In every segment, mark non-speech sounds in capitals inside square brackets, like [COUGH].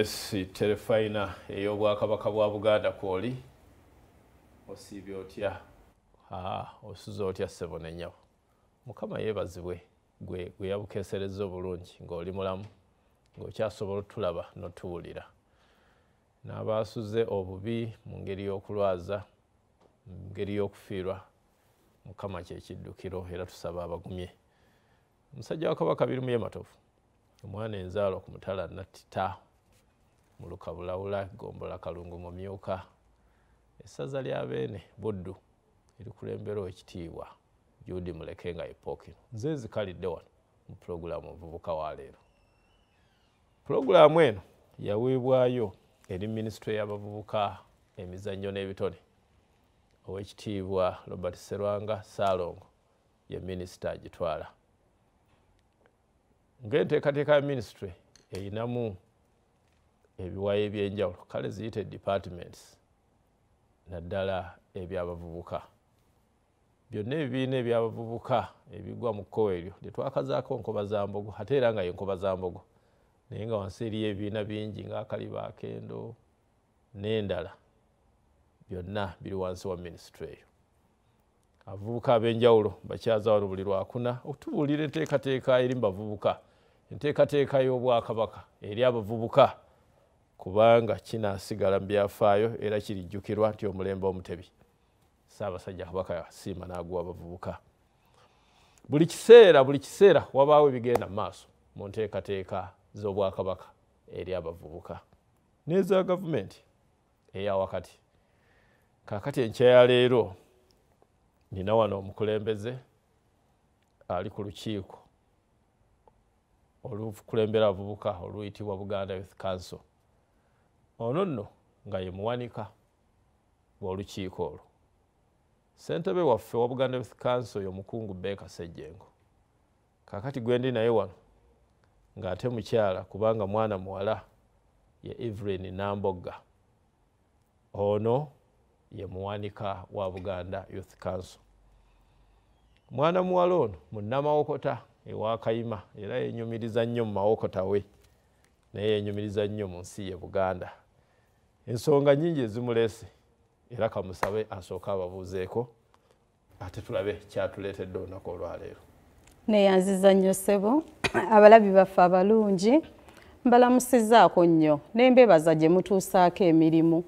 esi terefayina ey'obwakabaka bwa buganda kwoli osiibye otya osuza otya sebonenyabo mukama yeebazibwe gwe yabukeesereza obulungi ng'oli mulamu ng'okyasobola otulaba notuwulira n'abaasuze obubi mu ngeri y'okulwaza mungeri y'okufiirwa mukama kyekiddukiro era tusaba abagumye omusajja wakabaka birimu yematofu omwana enzaalo ku mutala natitaho muluka bulawula gombola kalungu mumyuka essaza lya beene buddu erikulemberwa ekitiibwa judi muleke nga epookino nze zikalidde wano mupulogulaamu omuvubuka wa leero pulogulaamu eno yaweebwayo eri minisitule y'abavubuka emizannyo n'ebitone owekitiibwa robert serwanga saalongo ye minisita agitwala ng'enteekateeka ya minisitule erinamu e ebiwayo ebyenjawulo kale ziyita departments naddala ebyabavubuka byonna ebibiina ebyabavubuka ebigwa mu kkowa eryo lyetwakazaako nkoba zambogo ate era nga yenkoba zambogo naye nga wansi eriyo ebibiina bingi ngaakalibaakendo nendala byonna biri wansi wa minisitule eyo abavubuka ab'enjawulo bakyaza wano buli lwakuna okutubuulira enteekateeka eri mu bavubuka enteekateeka y'obwakabaka eri abavubuka kubanga kinasigala mu byafaayo era kirijjukirwa nti omulembe omutebi saabasajja kabaka siima naguwa abavubuka buli kiseera buli kiseera wabaawo ebigenda mumaaso mu nteekateeka z'obwakabaka eri abavubuka neza gavumenti eya wakati kakati enkyayaleero nina wano omukulembeze ali ku lukiiko olukulembera abavubuka oluyitibwa buganda youth council ono nno nga ye muwanika gwolukiiko olwo sentebe waffe wa buganda youth council yo mukungu beeka sejjengo kakati gwe ndi naye wano ng'ate mukyala kubanga mwana muwala ye evelyn nambogga ono ye muwanika wa buganda youth council mwana muwala ono munnamawokota ewakayima era yenyumiriza nnyo mu mawokota we naye yenyumiriza nnyo mu nsi ye buganda ensonga nyingi ezimulese era kamusabe asooke ababuuzeeko ate tulabe kyatuleetedde olunaku olwaleero neyanziza nnyo ssebo [CLEARS THROAT] abalabi baffe abalungi mbalamusizaako nnyo n'embeebaza gye mutuusaako emirimu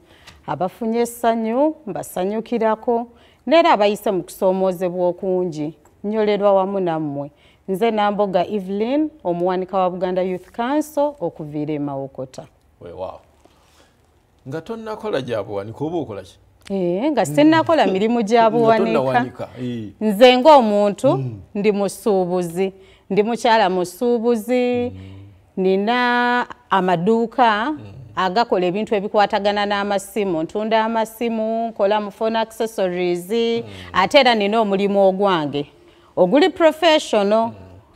abafunye essanyu mbasanyukirako naera abayise mu kusoomoozebwa okungi nnyolerwa wamu nammwe nze nambo ga evelyn omuwanika wa buganda youth council okuviira emawokota wewaawo nga tonnakola gyabuwanika oba okola ki eh, nga sinnakola hmm. mirimu gyabuwanika eh. nze ngaomuntu hmm. ndi musuubuzi ndi mukyala musuubuzi hmm. nina amaduuka agakola ebintu ebikwatagana n'amasimu ntunda amasimu nkola mu phone accessories ate era nina omulimu ogwange oguli professional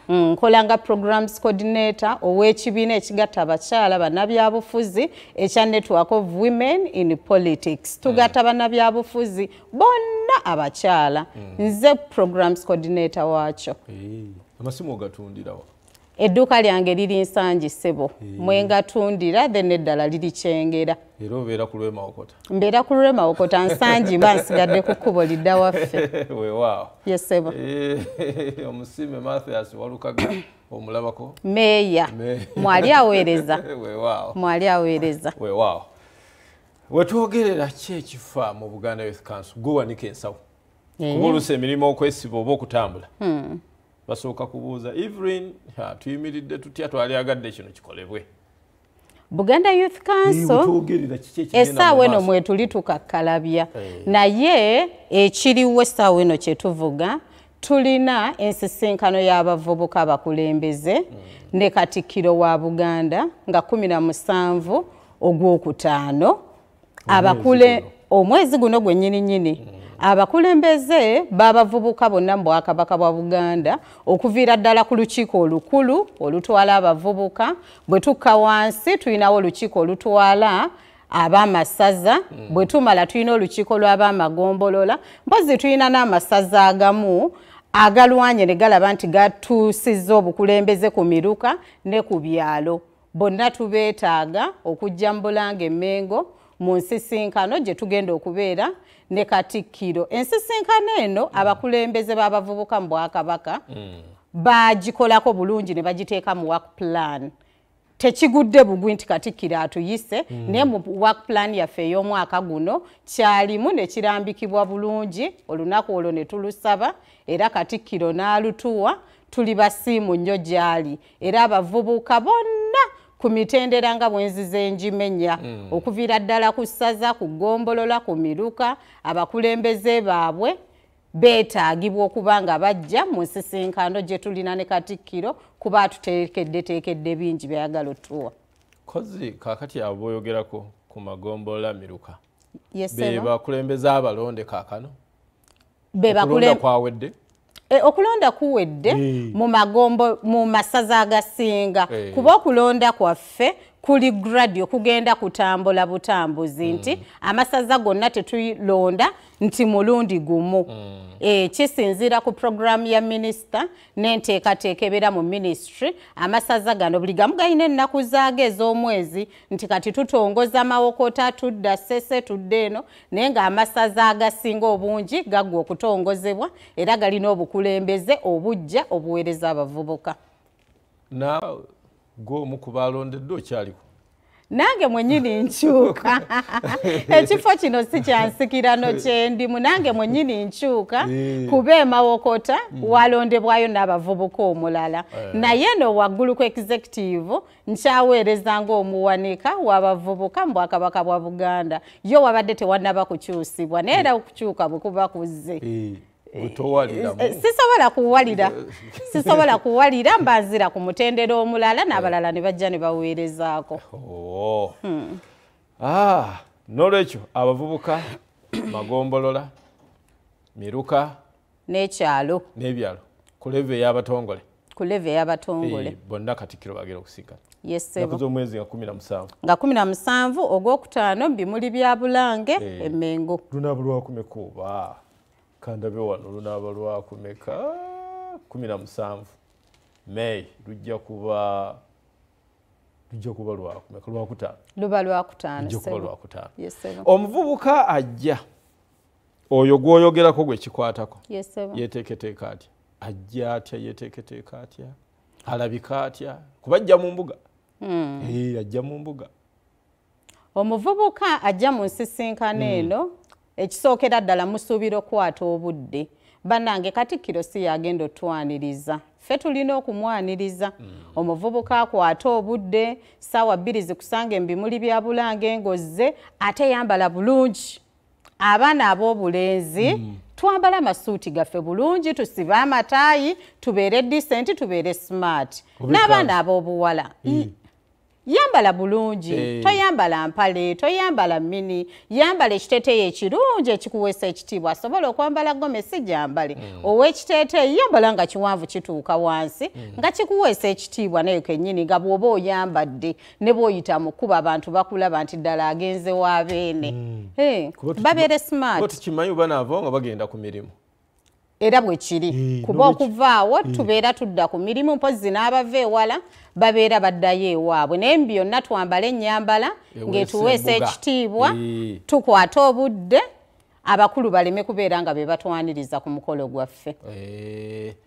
Mm, nkola nga programs coordinator ow'ekibiina ekigatta abakyala bannabyabufuzi ekya network of women in politics mm. tugatta mm. bannabyabufuzi bonna abakyala mm. nze programs coordinator waakyo hey. amasimu ogatundirawa edduka lyange liri nsangi ssebo mwengatundira then eddala liri kyengera mbeera ku lule mawokota nsangi mba nsigadde ku kkubo lidda waffe [LAUGHS] yesebo omusime mathias walukaga omulabako meeya [LAUGHS] mwali aweereza mwali aweereza wetwogerera ki ekifa mu buganda youth council gwewanika ensawo kuba oluusi emirimu okwesiba oba okutambula hmm. basooka kubuuza evrin tuyimiridde tutya twali agadde kino kikolebwe buganda youth council essaawa eno mwetuli tukakkalabya naye ekiriwo essaawa eno kyetuvuga tulina ensisinkano y'abavubuka abakulembeze hmm. ne katikkiro wa buganda nga 17 ogwokutaano abakule omwezi guno gwennyininyini hmm. abakulembeze b'abavubuka bonna mu bwakabaka bwa buganda okuviira ddala ku lukiiko olukulu olutwala abavubuka bwe tukka wansi tulinawo olukiiko olutwala abaamasaza mm. bwe tumala tulina olukiiko lw'abaamagombolola mpozi tulina n'amasaza agamu agalwanye ne galaba nti gatuusizza obukulembeze ku miruka ne ku byalo bonna tubeetaaga okujja mbulanga emmengo mu nsisinkano gye tugenda okubeera ne katikkiro ensisinkano eno mm. abakulembeze b'abavubuka mu bwakabaka mm. bagikolako bulungi ne bagiteeka mu work plan tekigudde bugwi nti katikkiro atuyise mm. naye mu work plan yaffe ey'omwaka guno kyalimu ne kirambikibwa bulungi olunaku olwo ne tulusaba era katikkiro n'alutuwa tuli basiimu nnyo gy'ali era abavubuka bonna ku mitendera nga bwenzize njimenya mm. okuviira ddala ku ssaza ku ggombolola ku miruka abakulembeze baabwe beetaagibwa okuba nga bajja mu nsisinkano gye tulina ne katikkiro kuba tuteekeddeteekedde bingi byayagala otuwa kozi kaakati abobooyogerako ku magombolola miruka bebakulembeze abalonde kaakano bebakulonda kwawedde e, okulonda kuwedde mu magombo mu masaza agasinga hey. Eh. kuba okulonda kwaffe kuli gradio kugenda kutambula butambuzi mm. nti mm. amasaza gonna tetulonda nti mulundi gumu mm. e, kisinzira ku programu ya minisita n'enteekateeka ebeera mu ministry amasaza gano buli gamu galina ennaku zaago ez'omwezi nti kati tutongoza mawokota tudda sese tudda eno naye ngaamasaza agasinga obungi gagwa okutongozebwa era galina obukulembeze obujja obuweereza abavubuka nawe gw'omu kubaalondeddwa okyaliko nange mwenyini nkyuka [LAUGHS] ekifo kino si kyansikirano kyendimu nange mwenyini nkyuka kuba emawokota walondebwayo n'abavubuka omulala eh. naye no waggulu ku executive nkyaweereza ngaomuwanika wabavubuka mu bwakabaka bwa buganda yo wabadde tewanaba kukyusibwa naye era okukyuka bwe kuba kuzze eh. Eh, eh, sisobola kuwalira [LAUGHS] sisobola kuwalira mbazira ku mutendero omulala n'abalala ne bajja ne baweerezaako oh. hmm. ah, nolwekyo abavubuka magombolola miruka n'ekyalo n'ebyalo ku leve ey'abatongole ku leve ey'abatongole bonna katikkiro bagera okusinkana yesebomwezi nga kumi na musanvu nga kumi na musanvu ogwokutaano bimuli bya bulange emengo lunabu lwakumi kuba kandabe wano lunaaba lwakumeka 17 may lujja kuba lujjakuba lwakumeka lwakutaanolwakutaano omuvubuka ajja oyo gwoyogerako gwekikwatako yeteeketeeka atya ajja atya yeteeketeeka atya alabika atya kuba ajja mu mbuga hmm. ajja mu mbuga omuvubuka ajja mu nsisinkano hmm. eno ekisookera ddala musuubira okukwata obudde bannange katikkiro si yagenda otwaniriza ffe tulina okumwaniriza mm. omuvubuka akwate obudde saawa bbiri zikusanga ebimuli bya bulange engozze ate yambala bulungi abaana ab'obulenzi mm. twambala amasuuti gaffe bulungi tusibe amataayi tubeere disenti tubeere smaat n'abaana ab'obuwala yambala bulungi hey. Eh. toyambala mpale toyambala mini yambala ekiteteeyi ekirungi ekikuweesa ekitiibwa asobola okwambala gomesi gyambale mm. owekiteteeyi yambala nga kiwanvu kituuka wansi mm. nga kikuweesa ekitiibwa nayo kennyini nga bwoba oyambadde ne bwoyita mu kkuba abantu bakulaba nti ddala agenze wa beene mm. hey. Eh, babeere smartkimanyi oba naavo nga bagenda ku mirimu era bwe kiri eh, kuba okuvaawo tubeera eh. tudda ku mirimu mpozi n'abava ewala babeera baddayo ewaabwe naye mu byonna twambale ennyambala ng'etuweesa ekitiibwa eh. tukwate obudde abakulu baleme kubeera nga be batwaniriza ku mukolo gwaffe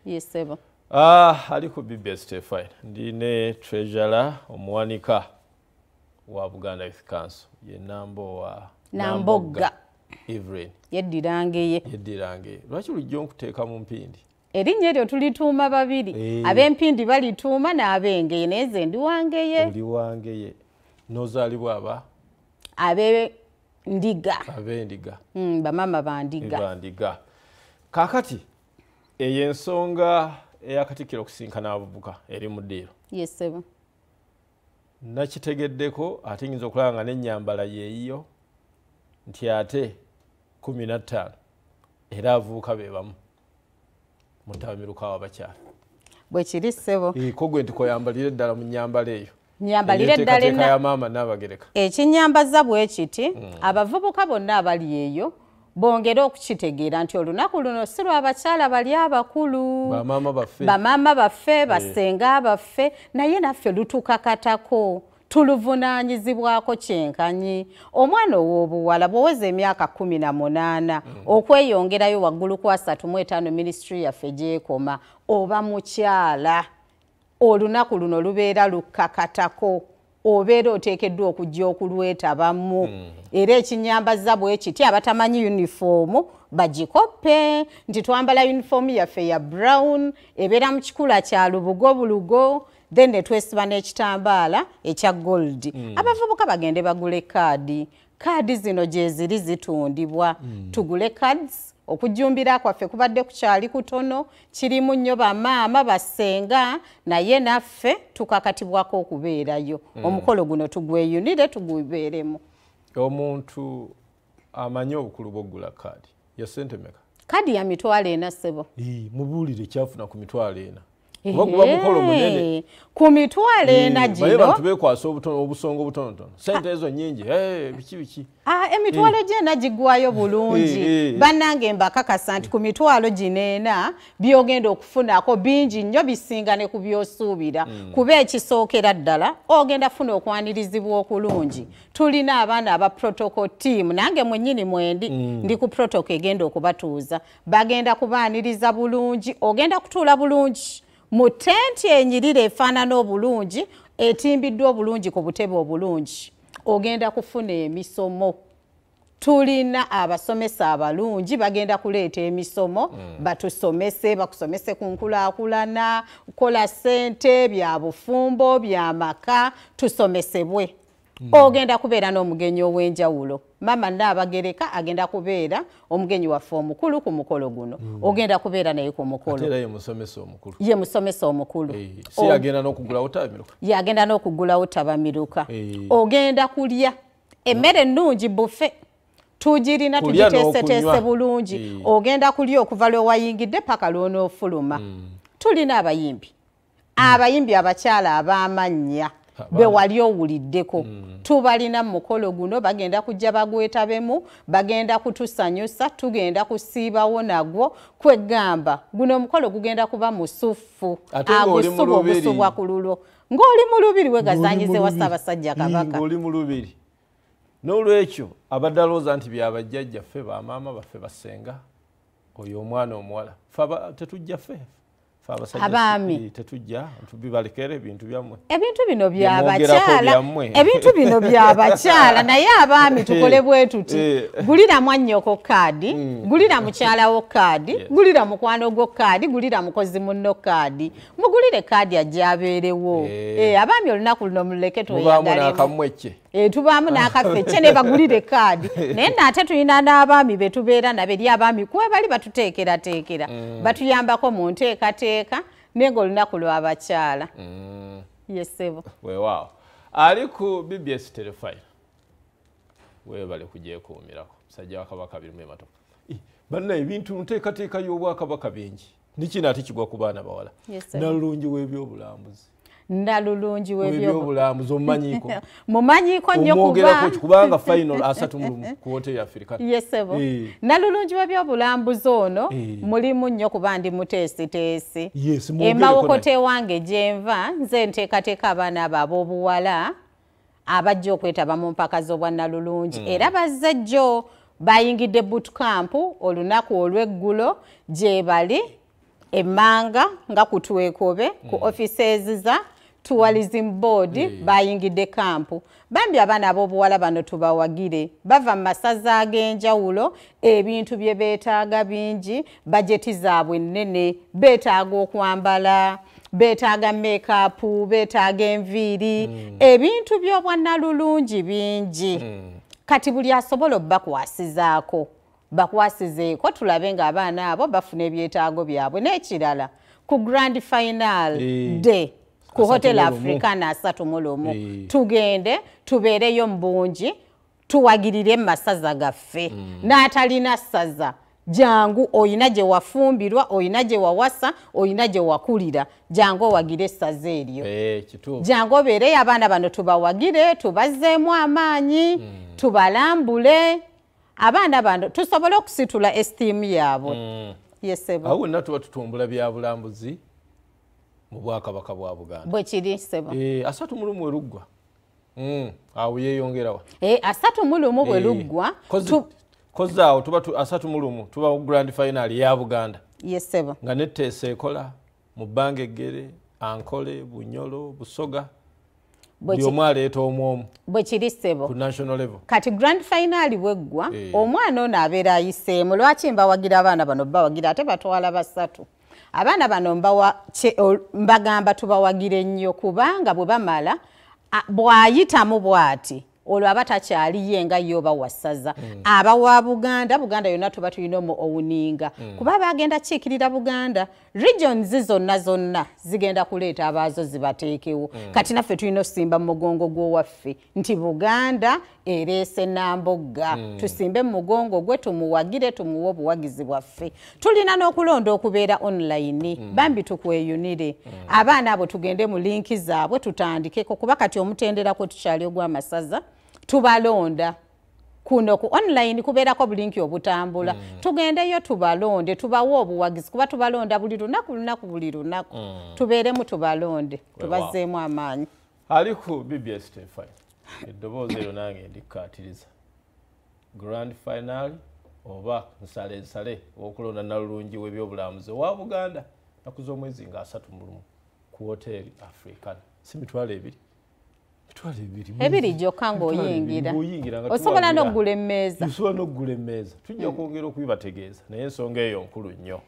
yesebo ah, ali ku bibi stefine ndine treasure omuwanika wa buganda youth council ye nambowa nambogga Nambo yeddirangeye lwaki lujja onkuteeka mu mpindi erinnya eryo tulituuma babiri ab'empindi balituuma n'abengeye naye ze ndiwangeye oliwangeye n'ozaalibwa aba abendiga abendiga hmm, bamama bandigabandiga kaakati eyo ensonga eyakatikkira okusinkana abuvuka eri mu ddiiro yesebo nakitegeddeko ate nyinza okulaba nga n'ennyambala yeeyiyo nti ate kumi natano era avuuka bebamu mutamiruka wa bakyala bwekiri ssebo kogwe nti kwoyambalire ddala munyambala eyo ekinyambaza bwe kiti hmm. abavubuka bonna abali eyo bongere okukitegeera nti olunaku luno si lwabakyala bali abakulu bamaama baffe basenga baffe naye naffe lutukakatako tuluvunaanyizibwako kyenkanyi omwana ow'obuwala bw'oweza emyaka 18 mm. okweyongerayo waggulu kwa 35 ministry yaffe gyekoma oba mukyala olunaku luno lubeera lukakatako obeera oteekeddwa okujja okulwetabamu mm. era ekinyambaza bwe kiti abatamanyi yunifoomu bagikoppe nti twambala yunifoomu yaffe ya brown ebeera mu kikula kya lubugo bulugo then ne twesiba n'ekitambaala ekya gold mm. abavubuka bagende bagule kaadi kaadi zino gyeziri zitundibwa mm. tugule cards okujumbira kwaffe kubadde kukyali kutono kirimu nnyo bamaama basenga naye naffe tukakatibwako okubeerayo mm. omukolo guno tugweyunire tugubeeremu omuntu amanye obukulu bwoggula kaadi yasente meka kaadi ya mitwalo ena ssebo mubuulire kyafuna ku mitwalo ena kuba kuba mukolo munene ku mitwalo ena gino baye bantu bekwasa obusongo obutonotono ah. sente ezo nyingi biki biki ah, emitwalo gyena gigwayo bulungi bannange mbakakasa nti ku mitwalo gino ena byogenda okufunako bingi nnyo bisingane ku byosuubira hmm. kuba ekisookera ddala ogenda funa okwanirizibwa okulungi tulina abaana aba protoco tiamu nange mwennyini mwendi hmm. ndi ku protoco egenda okubatuuza bagenda kubaaniriza bulungi ogenda kutuula bulungi mu tenti enyirira efaanana obulungi etimbiddwa obulungi ku butebe obulungi ogenda kufuna emisomo tulina abasomesa abalungi bagenda kuleeta emisomo mm. batusomese bakusomese ku nkulaakulana kola sente byabufumbo byamaka tusomesebwe Hmm. ogenda kubeera n'omugenyi ow'enjawulo maama naabagereka agenda kubeera omugenyi waffe omukulu ku mukolo guno hmm. ogenda kubeera naye ku mukoloye musomesa omukulu yagenda n'okugulawo tabamiruka ogenda kulya emmere ennungi buffe tugirina tugiteeseteese bulungi ogenda kulya okuva lwewayingidde paka lwonoofuluma hmm. tulina abayimbi abayimbi abakyala abaamannya bewali owuliddeko mm. tubalina mukolo guno bagenda kujja bagwetabemu bagenda kutusanyusa tugenda kusiibawo nagwo kwegamba guno omukolo gugenda kuba musufu agusuba ah, obusubwa ku lulo ng'oli mu lubiri wegazanyize wa ssaabasajja mm, kabakaoli mu lubiri n'olwekyo abadde alowooza nti byabajjajjaffe bamaama baffe basenga oyo omwana omuwala fe tetujjaffe ebintu bino byabakyalaebintu bino byabakyala [LAUGHS] naye abaami tukole bwe tuti eh. gulira mwannyoko kaadi hmm. gulira mukyalawo kaadi gulira mukwano gwo kaadi gulira mukozi muno kaadi mugulire kaadi ajja abeerewo eh. eh, abaami olunaku luno muleke tuyagalemu Eh, tubamu nakaffe kye [LAUGHS] ne bagulire kaadi naye naate tulina n'abaami be tubeera naberi abaami kuwe bali batuteekerateekera mm. batuyambako mu nteekateeka nenga olunaku lwabakyala mm. yesebo weewaawo ali ku bbs telefine weebale kujeekuumirako musajja wakabaka birimu ematoka banna ebintu nteekateeka y'obwakabaka bingi nikino ate kigwa ku baana bawala nalulungi w'ebyobulambuzi nalulungi webyobulambuzi omumanyiiko mumanyiiko [LAUGHS] nyokubanga final asatu mukuwote [LAUGHS] yafirika yesebo eh. nalulungi webyobulambuzi ono eh. mulimu nnyo kuba ndi muteesiteesi emawokote e wange gyenva nze nteekateeka abaana abo ab'obuwala abajja okwetaba mu mpaka z'obwa nalulungi hmm. era bazze jjo bayingidde butkampu olunaku olw'eggulo gye bali emmanga nga kutwekobe ku hmm. offices za tourism board hey. bayingidde kampu bambi abaana ab'obuwala bano tubawagire bava mu masaza ag'enjawulo ebintu bye beetaaga bingi bajeti zaabwe nnene beetaaga okwambala beetaaga makeupu beetaaga enviiri hmm. ebintu by'obwannalulungi bingi hmm. kati buli asobola obubakwasizaako bakwasizeeko tulabe ng'abaana abo bafuna ebyetaago byabwe n'ekirala ku grand final hey. Eh. day ku hotel africana asatu mulumu e. tugende tubeereyo mbungi tuwagirire mumasaza gaffe mm. n'atalina saza jangu oyina gye wafumbirwa oyina gye wawasa oyina gye wakulira jangu owagire essaza eryo eh, jangu obeereyo abaana bano tubawagire tubazzeemu amaanyi mm. tubalambule abaana bano tusobole okusitula esitiimu yaabwe mm. yesebwa awo wonna tuba tutumbula bya bulambuzi mubwakabaka bwa buganda bwekiri sebo eh, asatu mulumu weruggwa hmm, awo yeyongerawa eh, asatu mulumu bweruggwa eh, koza awo tuba asatu mulumu tuba grand final ya buganda yesebo nga neteesa ekola mu bbanga eggere ankole bunyolo busoga omu aleeta omuomu bwekiri sebonationalev kati grand final bweggwa omwana ono abeera ayiseemu lwaki mbawagira abaana bano bawagira ate batwala basatu abaana bano mbagamba tubawagire nnyo kubanga bwe bamala bwayitamu bw'ati olwo aba takyaliye nga yo oba wasaza mm. aba wa buganda buganda yonna tuba tulina owuninga mm. kuba bagenda kiikirira buganda regions zonna zonna zigenda kuleeta abaazo zibateekewo mm. kati naffe tulina okusimba mu mugongo gwowaffe nti buganda ereese nambogga mm. tusimbe mu mugongo gwe tumuwagire tumuwe obuwagizi bwaffe tulina n'okulonda okubeera online mm. bambi tukweyunire mm. abaana abo tugende mu linki zaabwe tutandikeko kuba kati omutendera kwe tukyali ogw'amasaza tubalonda kuno ku online kubeerako bulinki obutambula mm. tugendeyo tubalonde tubawe obuwagizi kuba tubalonda buli lunaku lunaku buli lunaku mm. tubeeremu tubalonde tubazeemu amaanyi ali ku bbs 5 eddoboozi eryo nange ndikkaatiriza grand final oba nsalensale wokulonda nalulungi webyobulambuzi owa buganda nakuza omwezi nga asatu mulumu ku hoteri africana si mitwalo ebiri ebiri gyokka ngaoyingira osobola nokugula emmeeza osobola nokugula emmeeza tujja kwongera okubibategeeza naye ensonga eyo nkulu nnyo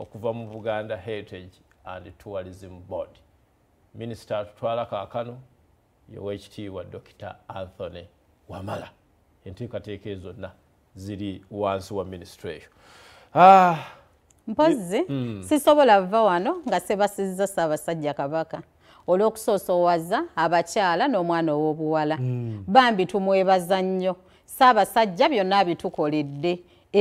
okuva mu buganda heritage and tourism board minisita atutwala kaakano yowekitiibwa dokita anthony wamala enteekateeka ezonna ziri wansi wa minisitura eyo ah, mpozi mm. sisobola vva wano nga sebasizza saabasajja kabaka olw'okusoosowaza abakyala n'omwana ow'obuwala hmm. bambi tumwebaza nnyo saabasajja byonna abitukoledde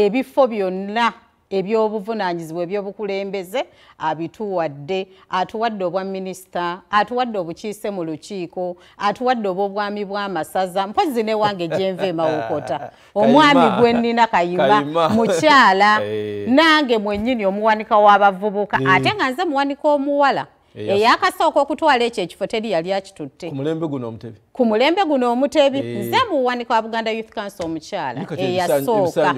ebifo byonna ebyobuvunanyizibwa ebyobukulembeze abituwadde atuwadde obwa minisita atuwadde obukiise mu lukiiko atuwadde obwobwami bwamasaza mpozi ne wange gyenva emawokota [LAUGHS] omwami gwe nnina kayima [LAUGHS] mukyala eh. nange mwennyini omuwanika w'abavubuka hmm. ate nga nze muwanika omuwala eyakasooka okutwala ekyo ekifo teri yali akitutte ku mulembe guno omutebi nze muwanika wa buganda youth council omukyala eyasooka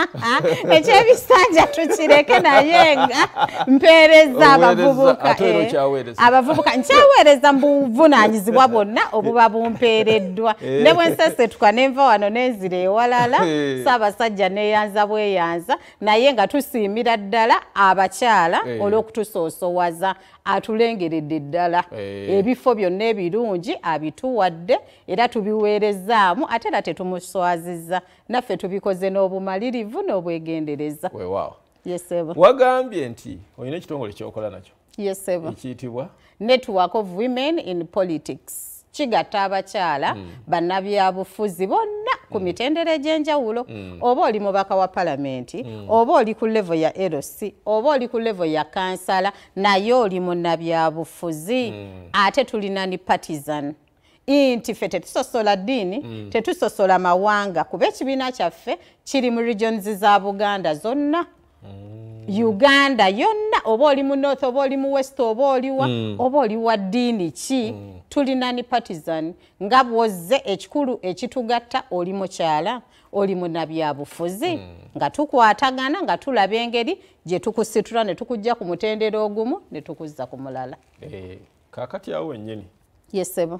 [LAUGHS] ekyebisanja tukireke naye nga mpeereza abavubukaabavubuka eh, nkyaweereza mu buvunaanyizibwa bwonna [LAUGHS] obuba bumpeereddwa eh. ne bwe nsesetuka nenva wano nenzira ewalala eh. saabasajja neeyanza bweyanza naye nga tusiimira ddala abakyala olw'okutusoosowa atwewaza atulengeredde ddala eh. ebifo byonna ebirungi abituwadde era tubiweerezaamu ate era tetumuswazizza naffe tubikoze n'obumalirivu n'obwegendereza wagambye nti olina ekitongole kyokola nakyo ekiyitibwa network of women in politics kigatta abakyala hmm. bannabyabufuzi bonna ku mm. mitendera egy'enjawulo mm. oba oli mubaka wa palamenti mm. oba oli ku levo ya lc oba oli ku levo ya kansala naye oli munabyabufuzi ate tulina ni partisan nti ffe tetusosola ddiini tetusosola mawanga kuba ekibiina kyaffe kiri mu regions za buganda zonna Mm. uganda yonna oba oli mu north oba oli mu west oba oliwa mm. oba oli wa ddiini ki mm. tulina ni partisan nga bwozze ekikulu ekitugatta oli mukyala oli munabyabufuzi nga tukwatagana nga tulaba engeri gye tukusitula ne tukujja ku mutendera ogumu ne tukuzza ku mulala eh, kakati awo wennyini yeseba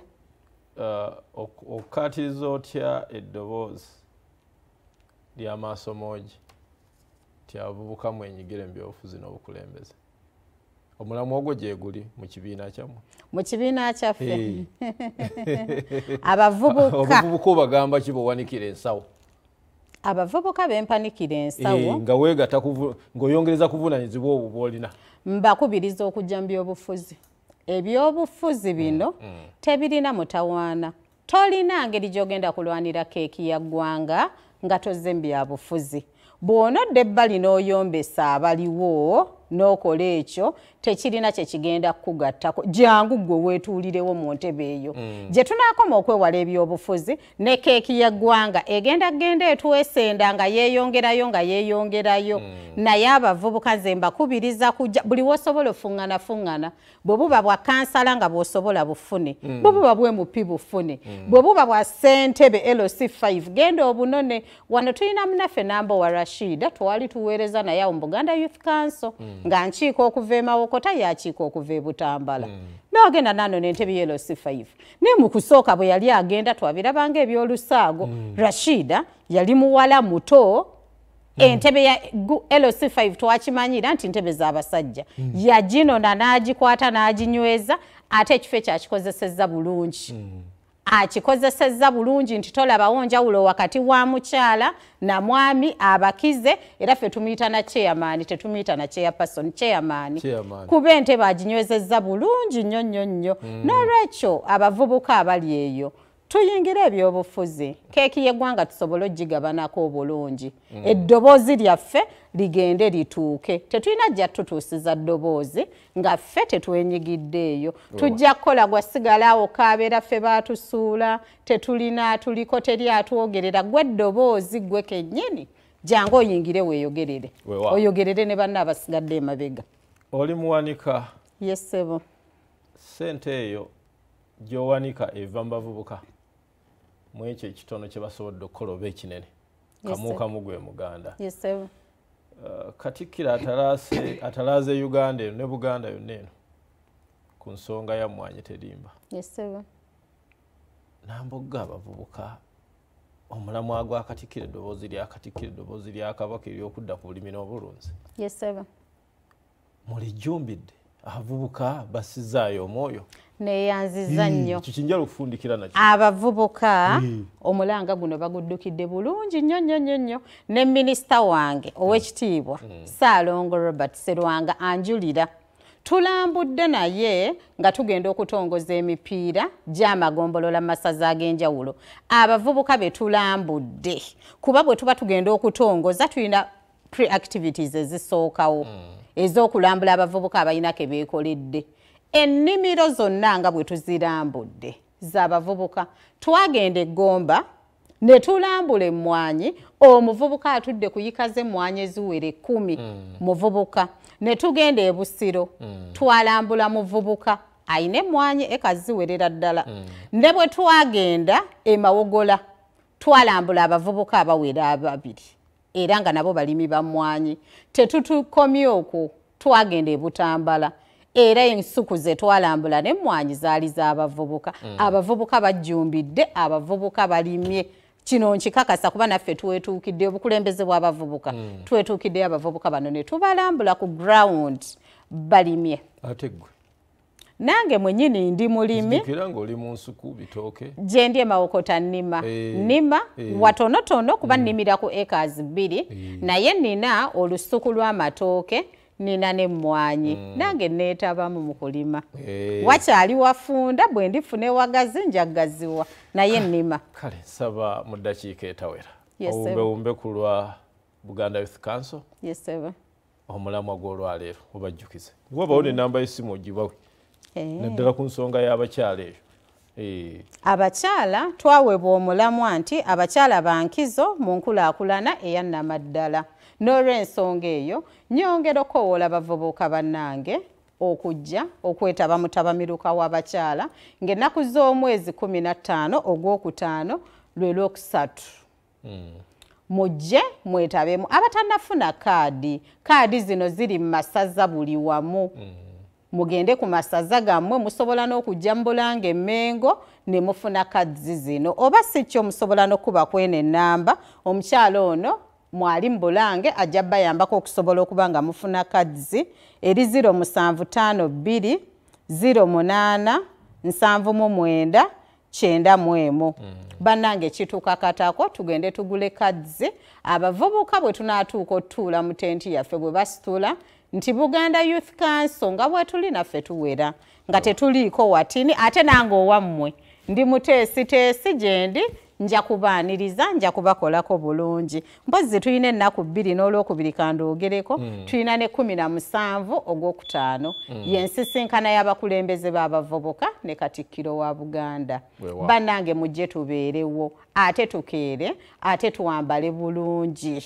uh, okukatiriza otya eddoboozi lyamaasomoogi kyabubuka mwenyigira embyofu zino obukulembeze omulamwa ogwo gyeguli mukibiina kyamwe mukibiina kyaffe [LAUGHS] abavubukaobuvubuka obagamba kibaowanikira ensawo abavubuka bempanikira ensawo nga wegata ngaoyongereza kuvunanyizibwa obwo bwolina mbakubiriza okujja mubyobufuzi ebyobufuzi bino mm, mm. tebirina mutawaana tolina ngeri gyogenda kulwanira keeki ya ggwanga nga tozze mubyabufuzi bw'onodda ebbali n'oyombesa abaliwo n'okola ekyo tekirina kyekigenda kukugattako jangu gwe wetuulirewo mu ntebe eyo mm. gye tunaakoma okwewala ebyobufuzi ne keeki ya ggwanga egenda genda etwesenda nga yeeyongerayo nga yeeyongerayo mm. naye abavubuka nze mbakubiriza kujja buli wosobola ofuŋŋana fuŋŋana bwe buba bwa kansala nga bw'osobola bufune mm. bwe buba bwemupi bufune bwe buba bwa ssentebe lc 5 genda obunone wano tulina munaffe nambowa rashida twali tuweereza naye awo mu buganda youth council nga nkiika okuva emawokota yakiika okuva ebutambala mm. nagenda nano nentebe yelos 5 ne mukusooka bwe yali agenda twabirabanga ebyolusaago mm. rashida yali muwala muto mm. entebe ya e lc5 twakimanyira nti ntebe z'abasajja yaginona n'agikwata n'aginyweza ate ekifo ekyakikozeseza bulungi akikozesezza bulungi nti tolabawo njawulo wakati wa mukyala na mwami abakize era ffe tumuyita na chairmani tetumuyita na chairperson chairmani kuba entebe aginywezezza bulungi nnyo nnyo nnyo mm. n'olwekyo abavubuka abali eyo tuyingira ebyobufuzi keeki yeggwanga tusobole ogigabanako obulungi mm. eddoboozi lyaffe ligende lituuke tetulina jja tutuusiza ddoboozi nga ffe tetwenyigiddeeyo oh. tujja kukola gwasigalaawo kabeera ffe baatusuula tetulina tuliko teri atwogerera gwe ddoboozi gwe kennyini jjange oyingire weeyogerere oyogerere ne banna abasigadde emabega oli muwanika yesebo sente eyo gyowanika eva mu bavubuka mwekyo ekitono kyebasobodde okukola oba ekinene kamukamu gwe muganda uh, katikkiro atalaze uganda eno ne buganda yonna eno ku nsonga ya mwanyi terimba nambogga abavubuka omulamwa gwa katikkiro eddoboozi lya katikkiro eddoboozi lya kabaka eryokudda ku bulimi n'obulunzi mulijjumbidde Hmm. abavubuka basizaayo omwoyo neyanziza nnyo abavubuka omulanga guno baguddukidde bulungi nnyo nnyo nnyo nnyo ne minisita wange ow'ekitiibwa hmm. hmm. saalongo robert serwanga anjulira tulambudde naye nga tugenda okutongoza emipiira gy'amagombolola masaza ag'enjawulo abavubuka be tulambudde kuba bwe tuba tugenda okutongoza tulina pre-activities ezisookawo mm. ez'okulambula abavubuka abalinako beekoledde ennimiro zonna nga bwe tuzirambudde z'abavubuka twagenda egomba ne tulambula emmwanyi omuvubuka atudde kuyika zemmwanyi eziwera ekkumi mm. muvubuka ne tugenda ebusiro mm. twalambula muvubuka ayina emmwanyi eka ziwerera ddala mm. ne bwe twagenda emawogola twalambula abavubuka abawera ababiri era nga nabo balimi bamwanyi tetutukomye okwo twagenda ebutambala era ensuku zetwalambula nemwanyi zaali z'abavubuka mm. abavubuka bajjumbidde abavubuka balimye kino nkikakasa kuba naffe tuwetuukidde obukulembeze bwabavubuka mm. tuwetuukiddeyo abavubuka bano netubalambula ku ground balimye ategwe nange mwenyini ndi mulimi gye ndye mawokota nnima eh, nnima eh. watonotono kuba mm. nnimira ku ekas bbiri eh. naye nina olusuku lw'amatooke nina nemmwanyi mm. nange neetabamu mu kulima wakyali wafunda bwe ndifuna ewagazi njagaziwa naye ah, nnima kale nsaba muddakiika etawera owumbewumbe ku lwa buganda youth council omulamwa gw'olwaleero obajjukize wabawo mm. nenamba yesimu ogibawe 0 Eh. naddala ku nsonga y'abakyala eyo eh. abakyala twaweebwa omulamwa nti abakyala bankizo mu nkulaakulana eyannamaddala n'olw'ensonga eyo nyongera okwowoola bavubuuka bannange okujja okwetaba mutabamiruka w'abakyala ng'ennaku z'omwezi 15 ogwokutaano lwe lwokusatu hmm. mujje mwetabemu abatannafuna kaadi kaadi zino ziri mu masaza buli wamu mm -hmm. mugende ku masaza gammwe musobola n'okujja mbulanga emmengo ne mufuna kazzi zino oba si kyo musobola n'okuba kwena ennamba omukyalo ono mwali mbulange ajja bayambako okusobola okuba nga mufuna kazzi eri 0752 08 79 9 kyenda mwemu mm. bannange kitukakatako tugende tugule kazzi abavubuka bwe tunaatuuka otutuula mu tenti yaffe bwe basitula nti buganda youth council nga bwetuli naffe tuwera nga oh. tetuliiko watini ate nange owammwe ndi muteesiteesi gyendi nja kubaaniriza nja kubakolako bulungi mpozzi tulina ennaku bbiri n'olwokubiri kandoogereko hmm. tulina ne kumi na musanvu ogwokutaano hmm. yensisinkana y'abakulembeze b'abavubuka ne katikkiro wa buganda bannange mujje tubeerewo ate tukeere ate tuwambale bulungi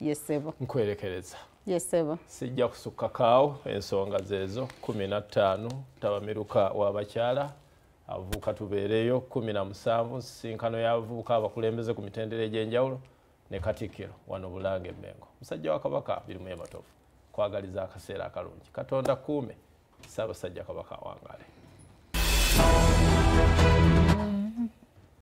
yesebo nkwerekereza yesebo sijja kusukka kaawo ensonga zeezo 15 tabamiruka wabakyala avubuka tubeereyo 17 nsisinkano yabavubuka abakulembeze ku mitendera egy'enjawulo ne katikkiro wano bulanga emmengo musajja wa kabaka birimu ematofu kwagaliza akaseera akalungi katonda kuume ssaabasajja kabaka awangale Thank you.